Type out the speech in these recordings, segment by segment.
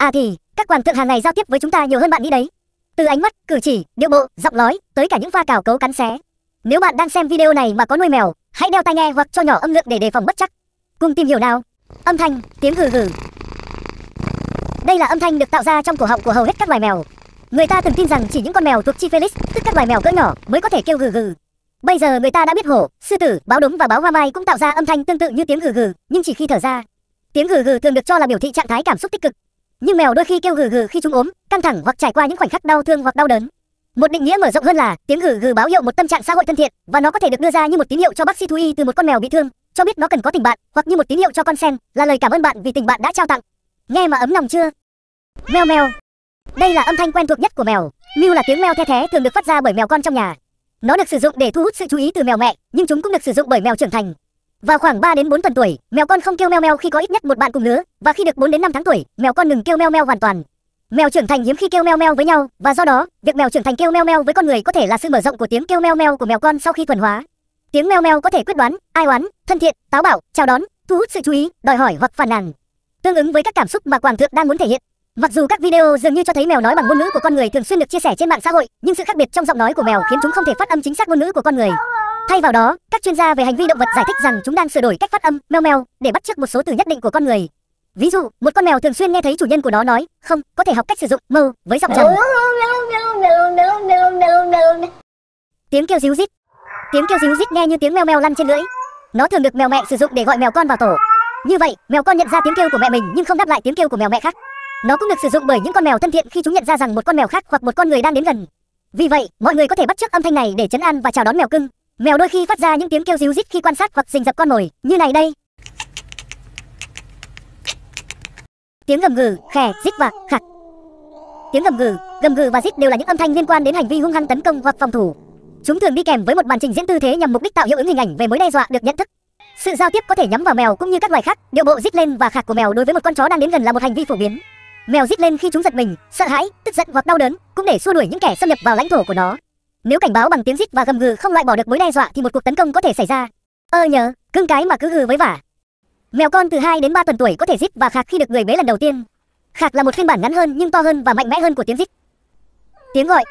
À thì, các hoàng thượng hàng ngày giao tiếp với chúng ta nhiều hơn bạn nghĩ đấy. Từ ánh mắt, cử chỉ, điệu bộ, giọng nói, tới cả những pha cào cấu cắn xé. Nếu bạn đang xem video này mà có nuôi mèo, hãy đeo tai nghe hoặc cho nhỏ âm lượng để đề phòng bất chắc. Cùng tìm hiểu nào. Âm thanh, tiếng gừ gừ. Đây là âm thanh được tạo ra trong cổ họng của hầu hết các loài mèo. Người ta từng tin rằng chỉ những con mèo thuộc chi Felix, tức các loài mèo cỡ nhỏ, mới có thể kêu gừ gừ. Bây giờ người ta đã biết hổ, sư tử, báo đốm và báo hoa mai cũng tạo ra âm thanh tương tự như tiếng gừ gừ, nhưng chỉ khi thở ra. Tiếng gừ gừ thường được cho là biểu thị trạng thái cảm xúc tích cực, nhưng mèo đôi khi kêu gừ gừ khi chúng ốm, căng thẳng hoặc trải qua những khoảnh khắc đau thương hoặc đau đớn. Một định nghĩa mở rộng hơn là tiếng gừ gừ báo hiệu một tâm trạng xã hội thân thiện và nó có thể được đưa ra như một tín hiệu cho bác sĩ thú y từ một con mèo bị thương, cho biết nó cần có tình bạn, hoặc như một tín hiệu cho con sen là lời cảm ơn bạn vì tình bạn đã trao tặng. Nghe mà ấm lòng chưa? Mèo mèo. Đây là âm thanh quen thuộc nhất của mèo. Mew là tiếng mèo the thé thường được phát ra bởi mèo con trong nhà. Nó được sử dụng để thu hút sự chú ý từ mèo mẹ, nhưng chúng cũng được sử dụng bởi mèo trưởng thành. Vào khoảng 3 đến 4 tuần tuổi, mèo con không kêu meo meo khi có ít nhất một bạn cùng lứa, và khi được 4 đến 5 tháng tuổi, mèo con ngừng kêu meo meo hoàn toàn. Mèo trưởng thành hiếm khi kêu meo meo với nhau, và do đó, việc mèo trưởng thành kêu meo meo với con người có thể là sự mở rộng của tiếng kêu meo meo của mèo con sau khi thuần hóa. Tiếng meo meo có thể quyết đoán, ai oán, thân thiện, táo bạo, chào đón, thu hút sự chú ý, đòi hỏi hoặc phản nàn. Tương ứng với các cảm xúc mà Quảng Thượng đang muốn thể hiện. Mặc dù các video dường như cho thấy mèo nói bằng ngôn ngữ của con người thường xuyên được chia sẻ trên mạng xã hội, nhưng sự khác biệt trong giọng nói của mèo khiến chúng không thể phát âm chính xác ngôn ngữ của con người. Thay vào đó, các chuyên gia về hành vi động vật giải thích rằng chúng đang sửa đổi cách phát âm meo meo để bắt chước một số từ nhất định của con người. Ví dụ, một con mèo thường xuyên nghe thấy chủ nhân của nó nói không, có thể học cách sử dụng mơ với giọng trầm tiếng kêu ríu rít. Tiếng kêu ríu rít nghe như tiếng meo meo lăn trên lưỡi. Nó thường được mèo mẹ sử dụng để gọi mèo con vào tổ. Như vậy, mèo con nhận ra tiếng kêu của mẹ mình nhưng không đáp lại tiếng kêu của mèo mẹ khác. Nó cũng được sử dụng bởi những con mèo thân thiện khi chúng nhận ra rằng một con mèo khác hoặc một con người đang đến gần. Vì vậy, mọi người có thể bắt chước âm thanh này để chấn an và chào đón mèo cưng. Mèo đôi khi phát ra những tiếng kêu ríu rít khi quan sát hoặc rình dập con mồi, như này đây. Tiếng gầm gừ, khè, rít và khạc. Tiếng gầm gừ, gầm gừ và rít đều là những âm thanh liên quan đến hành vi hung hăng tấn công hoặc phòng thủ. Chúng thường đi kèm với một màn trình diễn tư thế nhằm mục đích tạo hiệu ứng hình ảnh về mối đe dọa được nhận thức. Sự giao tiếp có thể nhắm vào mèo cũng như các loài khác, điệu bộ rít lên và khạc của mèo đối với một con chó đang đến gần là một hành vi phổ biến. Mèo rít lên khi chúng giật mình, sợ hãi, tức giận hoặc đau đớn, cũng để xua đuổi những kẻ xâm nhập vào lãnh thổ của nó. Nếu cảnh báo bằng tiếng rít và gầm gừ không loại bỏ được mối đe dọa thì một cuộc tấn công có thể xảy ra. Ơ ờ nhớ, cưng cái mà cứ gừ với vả. Mèo con từ 2 đến 3 tuần tuổi có thể rít và khạc khi được người bế lần đầu tiên. Khạc là một phiên bản ngắn hơn nhưng to hơn và mạnh mẽ hơn của tiếng rít. Tiếng gọi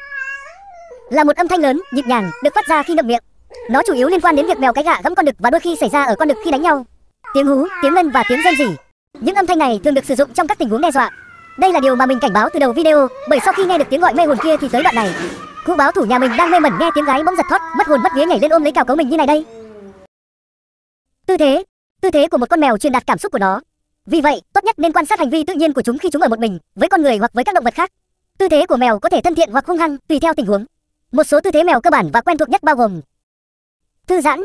là một âm thanh lớn, nhịp nhàng được phát ra khi ngậm miệng. Nó chủ yếu liên quan đến việc mèo cái gạ gẫm con đực và đôi khi xảy ra ở con đực khi đánh nhau. Tiếng hú, tiếng ngân và tiếng rên rỉ. Những âm thanh này thường được sử dụng trong các tình huống đe dọa. Đây là điều mà mình cảnh báo từ đầu video, bởi sau khi nghe được tiếng gọi mê hồn kia thì tới đoạn này, Khu báo thủ nhà mình đang mê mẩn nghe tiếng gái bỗng giật thoát, mất hồn mất vía nhảy lên ôm lấy cào cấu mình như này đây. Tư thế, tư thế của một con mèo truyền đạt cảm xúc của nó. Vì vậy, tốt nhất nên quan sát hành vi tự nhiên của chúng khi chúng ở một mình, với con người hoặc với các động vật khác. Tư thế của mèo có thể thân thiện hoặc hung hăng tùy theo tình huống. Một số tư thế mèo cơ bản và quen thuộc nhất bao gồm thư giãn.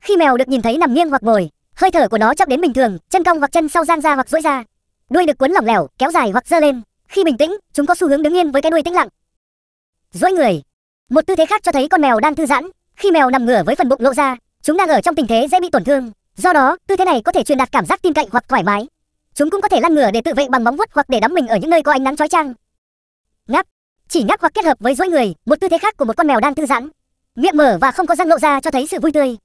Khi mèo được nhìn thấy nằm nghiêng hoặc ngồi, hơi thở của nó chậm đến bình thường, chân cong hoặc chân sau giang ra hoặc duỗi ra, đuôi được cuốn lỏng lẻo, kéo dài hoặc giơ lên. Khi bình tĩnh, chúng có xu hướng đứng yên với cái đuôi tĩnh lặng, duỗi người một tư thế khác cho thấy con mèo đang thư giãn khi mèo nằm ngửa với phần bụng lộ ra chúng đang ở trong tình thế dễ bị tổn thương do đó tư thế này có thể truyền đạt cảm giác tin cậy hoặc thoải mái chúng cũng có thể lăn ngửa để tự vệ bằng móng vuốt hoặc để đắm mình ở những nơi có ánh nắng chói chang ngáp chỉ ngáp hoặc kết hợp với duỗi người một tư thế khác của một con mèo đang thư giãn miệng mở và không có răng lộ ra cho thấy sự vui tươi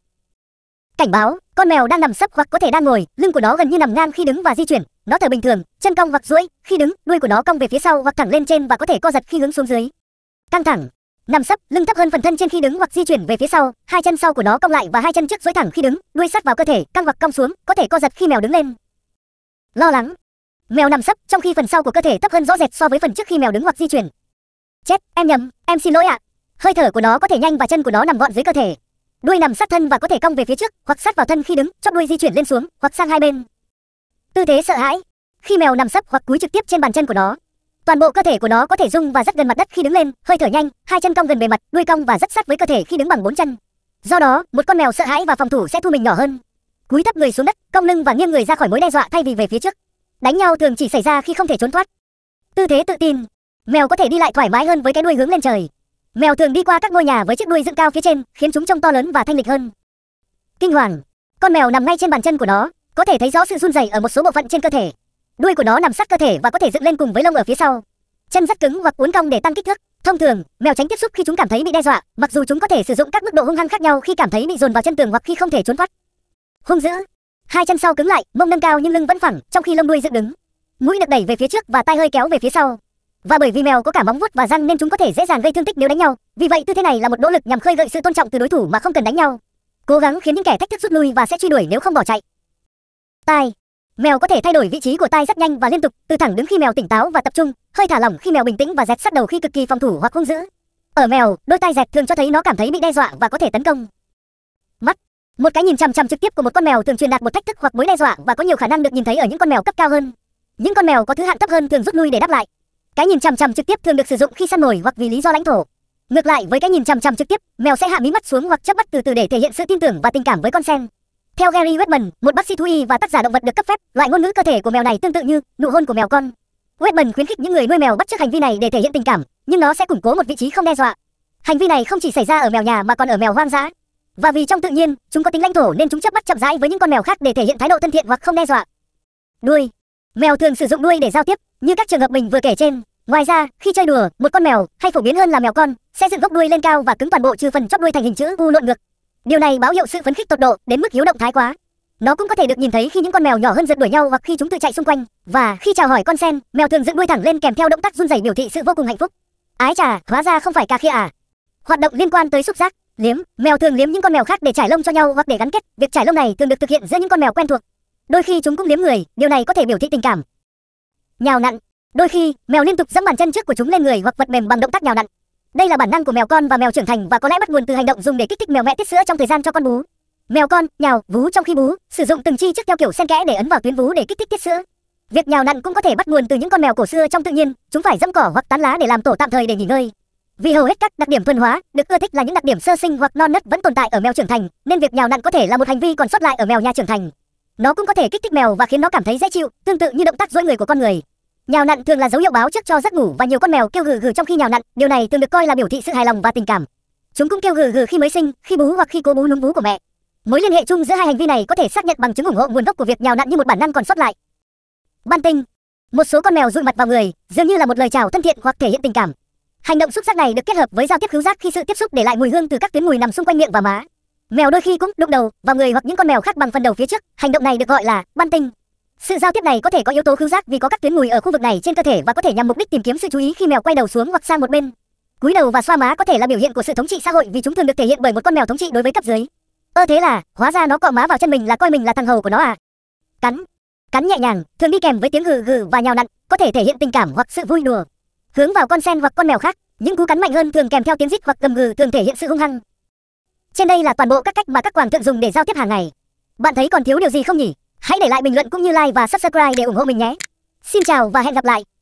cảnh báo con mèo đang nằm sấp hoặc có thể đang ngồi lưng của nó gần như nằm ngang khi đứng và di chuyển nó thở bình thường chân cong hoặc duỗi khi đứng đuôi của nó cong về phía sau hoặc thẳng lên trên và có thể co giật khi hướng xuống dưới căng thẳng nằm sấp lưng thấp hơn phần thân trên khi đứng hoặc di chuyển về phía sau hai chân sau của nó cong lại và hai chân trước duỗi thẳng khi đứng đuôi sát vào cơ thể căng hoặc cong xuống có thể co giật khi mèo đứng lên lo lắng mèo nằm sấp trong khi phần sau của cơ thể thấp hơn rõ rệt so với phần trước khi mèo đứng hoặc di chuyển chết em nhầm em xin lỗi ạ hơi thở của nó có thể nhanh và chân của nó nằm gọn dưới cơ thể đuôi nằm sát thân và có thể cong về phía trước hoặc sát vào thân khi đứng chóp đuôi di chuyển lên xuống hoặc sang hai bên tư thế sợ hãi khi mèo nằm sấp hoặc cúi trực tiếp trên bàn chân của nó Toàn bộ cơ thể của nó có thể rung và rất gần mặt đất khi đứng lên, hơi thở nhanh, hai chân cong gần bề mặt, đuôi cong và rất sát với cơ thể khi đứng bằng bốn chân. Do đó, một con mèo sợ hãi và phòng thủ sẽ thu mình nhỏ hơn. Cúi thấp người xuống đất, cong lưng và nghiêng người ra khỏi mối đe dọa thay vì về phía trước. Đánh nhau thường chỉ xảy ra khi không thể trốn thoát. Tư thế tự tin, mèo có thể đi lại thoải mái hơn với cái đuôi hướng lên trời. Mèo thường đi qua các ngôi nhà với chiếc đuôi dựng cao phía trên, khiến chúng trông to lớn và thanh lịch hơn. Kinh hoàng, con mèo nằm ngay trên bàn chân của nó, có thể thấy rõ sự run rẩy ở một số bộ phận trên cơ thể. Đuôi của nó nằm sát cơ thể và có thể dựng lên cùng với lông ở phía sau. Chân rất cứng hoặc uốn cong để tăng kích thước. Thông thường, mèo tránh tiếp xúc khi chúng cảm thấy bị đe dọa, mặc dù chúng có thể sử dụng các mức độ hung hăng khác nhau khi cảm thấy bị dồn vào chân tường hoặc khi không thể trốn thoát. Hung dữ. Hai chân sau cứng lại, mông nâng cao nhưng lưng vẫn phẳng, trong khi lông đuôi dựng đứng. Mũi được đẩy về phía trước và tai hơi kéo về phía sau. Và bởi vì mèo có cả móng vuốt và răng nên chúng có thể dễ dàng gây thương tích nếu đánh nhau. Vì vậy tư thế này là một nỗ lực nhằm khơi gợi sự tôn trọng từ đối thủ mà không cần đánh nhau. Cố gắng khiến những kẻ thách thức rút lui và sẽ truy đuổi nếu không bỏ chạy. Tai Mèo có thể thay đổi vị trí của tai rất nhanh và liên tục, từ thẳng đứng khi mèo tỉnh táo và tập trung, hơi thả lỏng khi mèo bình tĩnh và dẹt sắc đầu khi cực kỳ phòng thủ hoặc hung dữ. Ở mèo, đôi tai dẹt thường cho thấy nó cảm thấy bị đe dọa và có thể tấn công. Mắt Một cái nhìn chằm chằm trực tiếp của một con mèo thường truyền đạt một thách thức hoặc mối đe dọa và có nhiều khả năng được nhìn thấy ở những con mèo cấp cao hơn. Những con mèo có thứ hạng thấp hơn thường rút lui để đáp lại. Cái nhìn chằm chằm trực tiếp thường được sử dụng khi săn mồi hoặc vì lý do lãnh thổ. Ngược lại với cái nhìn chằm chằm trực tiếp, mèo sẽ hạ mí mắt xuống hoặc chớp mắt từ từ để thể hiện sự tin tưởng và tình cảm với con sen. Theo Gary Wetman, một bác sĩ thú y và tác giả động vật được cấp phép, loại ngôn ngữ cơ thể của mèo này tương tự như nụ hôn của mèo con. Wetman khuyến khích những người nuôi mèo bắt chước hành vi này để thể hiện tình cảm, nhưng nó sẽ củng cố một vị trí không đe dọa. Hành vi này không chỉ xảy ra ở mèo nhà mà còn ở mèo hoang dã. Và vì trong tự nhiên, chúng có tính lãnh thổ nên chúng chấp bắt chậm rãi với những con mèo khác để thể hiện thái độ thân thiện hoặc không đe dọa. Đuôi. Mèo thường sử dụng đuôi để giao tiếp, như các trường hợp mình vừa kể trên. Ngoài ra, khi chơi đùa, một con mèo, hay phổ biến hơn là mèo con, sẽ dựng gốc đuôi lên cao và cứng toàn bộ trừ phần chóp đuôi thành hình chữ U lộn ngược. Điều này báo hiệu sự phấn khích tột độ đến mức hiếu động thái quá. Nó cũng có thể được nhìn thấy khi những con mèo nhỏ hơn giật đuổi nhau hoặc khi chúng tự chạy xung quanh. Và khi chào hỏi con sen, mèo thường dựng đuôi thẳng lên kèm theo động tác run rẩy biểu thị sự vô cùng hạnh phúc. Ái chà, hóa ra không phải cà khịa à? Hoạt động liên quan tới xúc giác, liếm, mèo thường liếm những con mèo khác để trải lông cho nhau hoặc để gắn kết. Việc trải lông này thường được thực hiện giữa những con mèo quen thuộc. Đôi khi chúng cũng liếm người, điều này có thể biểu thị tình cảm. Nhào nặn, đôi khi mèo liên tục giẫm bàn chân trước của chúng lên người hoặc vật mềm bằng động tác nhào nặn. Đây là bản năng của mèo con và mèo trưởng thành và có lẽ bắt nguồn từ hành động dùng để kích thích mèo mẹ tiết sữa trong thời gian cho con bú. Mèo con nhào vú trong khi bú, sử dụng từng chi trước theo kiểu xen kẽ để ấn vào tuyến vú để kích thích tiết sữa. Việc nhào nặn cũng có thể bắt nguồn từ những con mèo cổ xưa trong tự nhiên, chúng phải dẫm cỏ hoặc tán lá để làm tổ tạm thời để nghỉ ngơi. Vì hầu hết các đặc điểm thuần hóa được ưa thích là những đặc điểm sơ sinh hoặc non nớt vẫn tồn tại ở mèo trưởng thành, nên việc nhào nặn có thể là một hành vi còn sót lại ở mèo nhà trưởng thành. Nó cũng có thể kích thích mèo và khiến nó cảm thấy dễ chịu, tương tự như động tác duỗi người của con người. Nhào nặn thường là dấu hiệu báo trước cho giấc ngủ và nhiều con mèo kêu gừ gừ trong khi nhào nặn, điều này thường được coi là biểu thị sự hài lòng và tình cảm. Chúng cũng kêu gừ gừ khi mới sinh, khi bú hoặc khi cố bú núm vú của mẹ. Mối liên hệ chung giữa hai hành vi này có thể xác nhận bằng chứng ủng hộ nguồn gốc của việc nhào nặn như một bản năng còn sót lại. Ban tinh, một số con mèo dụi mặt vào người, dường như là một lời chào thân thiện hoặc thể hiện tình cảm. Hành động xúc giác này được kết hợp với giao tiếp khứu giác khi sự tiếp xúc để lại mùi hương từ các tuyến mùi nằm xung quanh miệng và má. Mèo đôi khi cũng đụng đầu vào người hoặc những con mèo khác bằng phần đầu phía trước, hành động này được gọi là ban tinh. Sự giao tiếp này có thể có yếu tố khứu giác vì có các tuyến mùi ở khu vực này trên cơ thể và có thể nhằm mục đích tìm kiếm sự chú ý khi mèo quay đầu xuống hoặc sang một bên. Cúi đầu và xoa má có thể là biểu hiện của sự thống trị xã hội vì chúng thường được thể hiện bởi một con mèo thống trị đối với cấp dưới. Ơ thế là, hóa ra nó cọ má vào chân mình là coi mình là thằng hầu của nó à? Cắn, cắn nhẹ nhàng, thường đi kèm với tiếng gừ gừ và nhào nặn, có thể thể hiện tình cảm hoặc sự vui đùa. Hướng vào con sen hoặc con mèo khác, những cú cắn mạnh hơn thường kèm theo tiếng rít hoặc gầm gừ thường thể hiện sự hung hăng. Trên đây là toàn bộ các cách mà các quàng thượng dùng để giao tiếp hàng ngày. Bạn thấy còn thiếu điều gì không nhỉ? Hãy để lại bình luận cũng như like và subscribe để ủng hộ mình nhé. Xin chào và hẹn gặp lại.